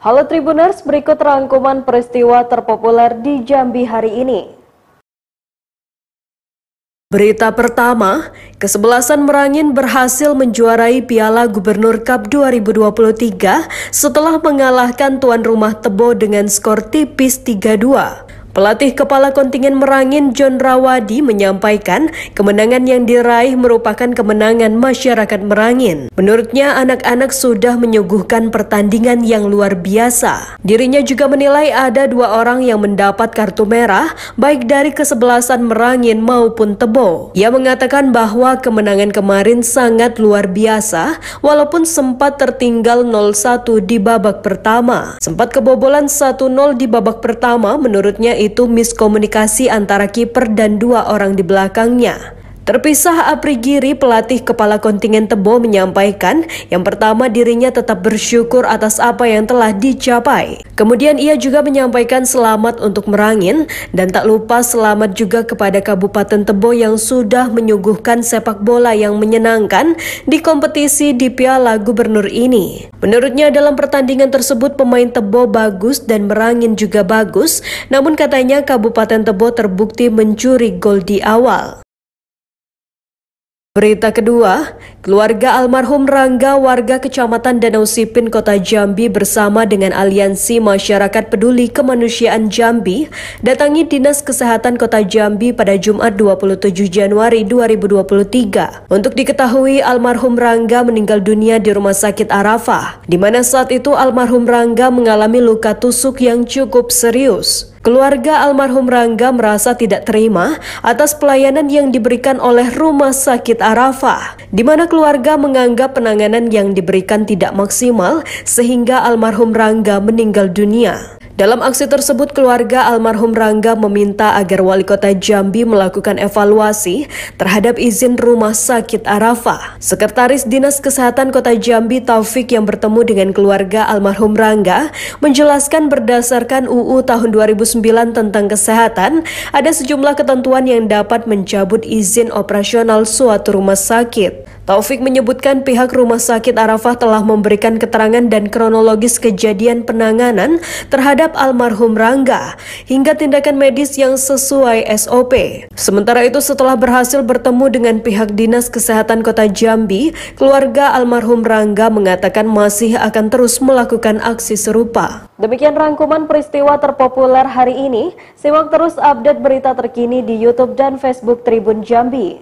Halo Tribuners, berikut rangkuman peristiwa terpopuler di Jambi hari ini. Berita pertama, kesebelasan Merangin berhasil menjuarai Piala Gubernur Cup 2023 setelah mengalahkan tuan rumah Tebo dengan skor tipis 3-2. Pelatih Kepala Kontingen Merangin John Rawadi menyampaikan kemenangan yang diraih merupakan kemenangan masyarakat Merangin. Menurutnya anak-anak sudah menyuguhkan pertandingan yang luar biasa. Dirinya juga menilai ada dua orang yang mendapat kartu merah baik dari kesebelasan Merangin maupun Tebo. Ia mengatakan bahwa kemenangan kemarin sangat luar biasa walaupun sempat tertinggal 0-1 di babak pertama. Sempat kebobolan 1-0 di babak pertama menurutnya yaitu miskomunikasi antara kiper dan dua orang di belakangnya. Terpisah Apri Giri, pelatih kepala kontingen Tebo menyampaikan, yang pertama dirinya tetap bersyukur atas apa yang telah dicapai. Kemudian ia juga menyampaikan selamat untuk Merangin dan tak lupa selamat juga kepada Kabupaten Tebo yang sudah menyuguhkan sepak bola yang menyenangkan di kompetisi di Piala Gubernur ini. Menurutnya dalam pertandingan tersebut pemain Tebo bagus dan Merangin juga bagus, namun katanya Kabupaten Tebo terbukti mencuri gol di awal. Berita kedua, keluarga almarhum Rangga warga Kecamatan Danau Sipin Kota Jambi bersama dengan Aliansi Masyarakat Peduli Kemanusiaan Jambi datangi Dinas Kesehatan Kota Jambi pada Jumat 27 Januari 2023 untuk diketahui almarhum Rangga meninggal dunia di Rumah Sakit Arafah di mana saat itu almarhum Rangga mengalami luka tusuk yang cukup serius. Keluarga almarhum Rangga merasa tidak terima atas pelayanan yang diberikan oleh Rumah Sakit Arafah, di mana keluarga menganggap penanganan yang diberikan tidak maksimal sehingga almarhum Rangga meninggal dunia. Dalam aksi tersebut, keluarga almarhum Rangga meminta agar wali kota Jambi melakukan evaluasi terhadap izin rumah sakit Arafah. Sekretaris Dinas Kesehatan Kota Jambi Taufik yang bertemu dengan keluarga almarhum Rangga menjelaskan berdasarkan UU tahun 2009 tentang kesehatan, ada sejumlah ketentuan yang dapat mencabut izin operasional suatu rumah sakit. Taufik menyebutkan pihak Rumah Sakit Arafah telah memberikan keterangan dan kronologis kejadian penanganan terhadap almarhum Rangga hingga tindakan medis yang sesuai SOP. Sementara itu setelah berhasil bertemu dengan pihak Dinas Kesehatan Kota Jambi, keluarga almarhum Rangga mengatakan masih akan terus melakukan aksi serupa. Demikian rangkuman peristiwa terpopuler hari ini. Simak terus update berita terkini di YouTube dan Facebook Tribun Jambi.